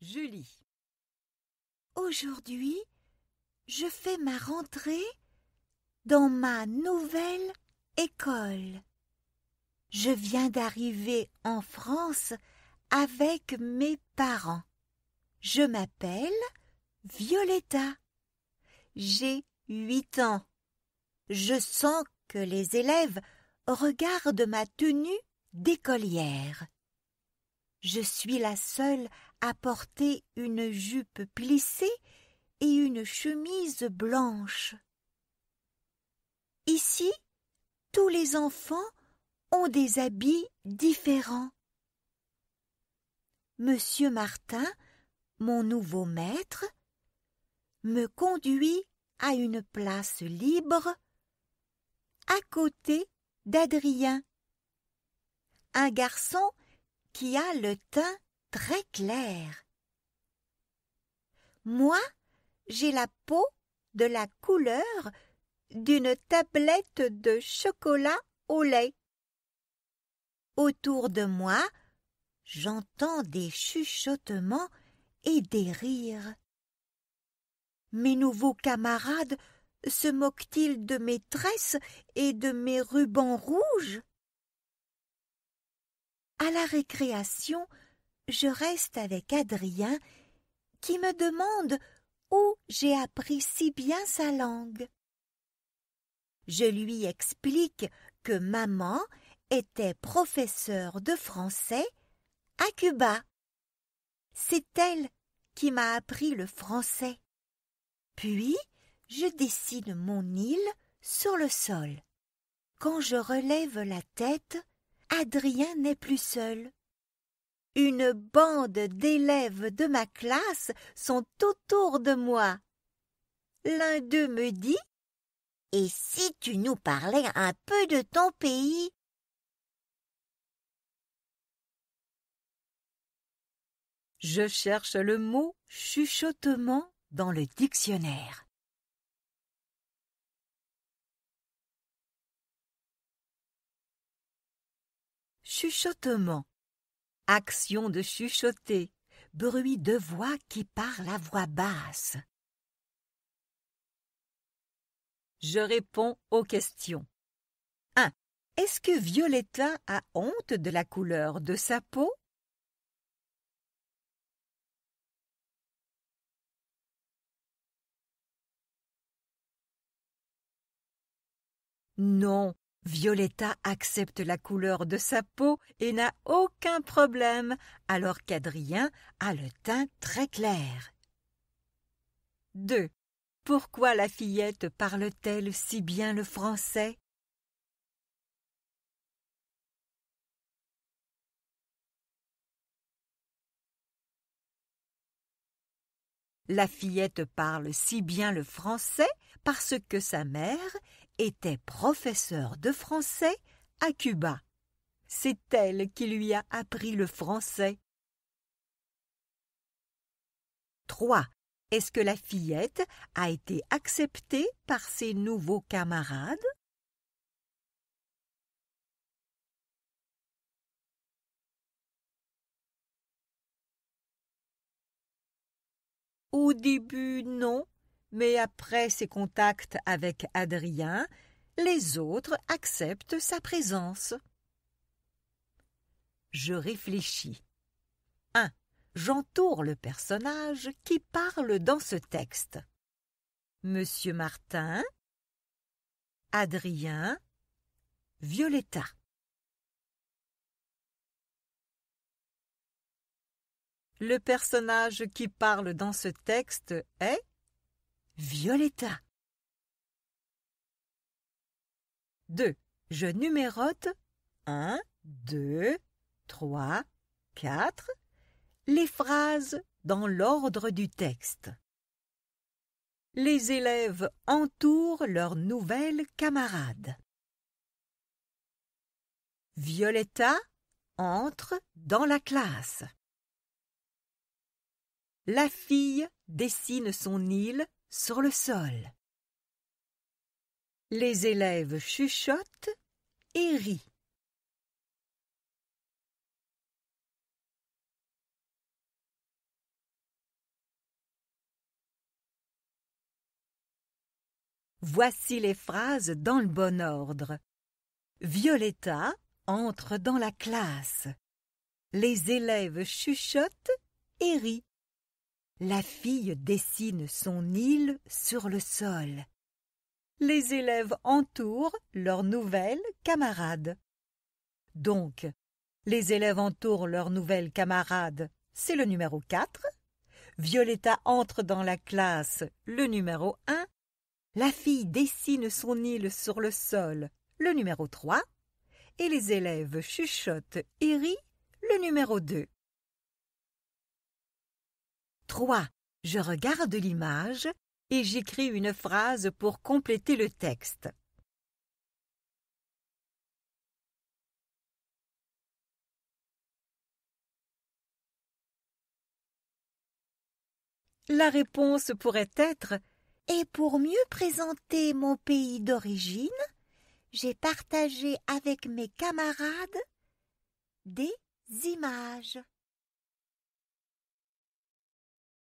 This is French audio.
Julie. Aujourd'hui, je fais ma rentrée dans ma nouvelle école. Je viens d'arriver en France avec mes parents. Je m'appelle Violetta. J'ai huit ans. Je sens que les élèves regardent ma tenue d'écolière. Je suis la seule à porter une jupe plissée et une chemise blanche. Ici, tous les enfants ont des habits différents. Monsieur Martin, mon nouveau maître, me conduit à une place libre à côté d'Adrien. Un garçon qui a le teint très clair. Moi, j'ai la peau de la couleur d'une tablette de chocolat au lait. Autour de moi, j'entends des chuchotements et des rires. Mes nouveaux camarades se moquent-ils de mes tresses et de mes rubans rouges à la récréation, je reste avec Adrien qui me demande où j'ai appris si bien sa langue. Je lui explique que maman était professeur de français à Cuba. C'est elle qui m'a appris le français. Puis je dessine mon île sur le sol. Quand je relève la tête, Adrien n'est plus seul. Une bande d'élèves de ma classe sont autour de moi. L'un d'eux me dit Et si tu nous parlais un peu de ton pays Je cherche le mot chuchotement dans le dictionnaire. chuchotement. Action de chuchoter, bruit de voix qui parle à voix basse. Je réponds aux questions. 1. Est-ce que Violetta a honte de la couleur de sa peau Non, Violetta accepte la couleur de sa peau et n'a aucun problème, alors qu'Adrien a le teint très clair. 2. Pourquoi la fillette parle-t-elle si bien le français La fillette parle si bien le français parce que sa mère était professeur de français à Cuba. C'est elle qui lui a appris le français. 3. Est-ce que la fillette a été acceptée par ses nouveaux camarades Au début, non mais après ses contacts avec Adrien, les autres acceptent sa présence. Je réfléchis. 1. J'entoure le personnage qui parle dans ce texte. Monsieur Martin, Adrien, Violetta. Le personnage qui parle dans ce texte est Violetta. 2. Je numérote 1, 2, 3, 4 les phrases dans l'ordre du texte. Les élèves entourent leur nouvelle camarade. Violetta entre dans la classe. La fille dessine son île sur le sol. Les élèves chuchotent et rient. Voici les phrases dans le bon ordre. Violetta entre dans la classe. Les élèves chuchotent et rient. La fille dessine son île sur le sol. Les élèves entourent leur nouvelle camarade. Donc, les élèves entourent leur nouvelle camarade, c'est le numéro 4. Violetta entre dans la classe, le numéro 1. La fille dessine son île sur le sol, le numéro 3. Et les élèves chuchotent et rient, le numéro 2. 3. Je regarde l'image et j'écris une phrase pour compléter le texte. La réponse pourrait être Et pour mieux présenter mon pays d'origine, j'ai partagé avec mes camarades des images.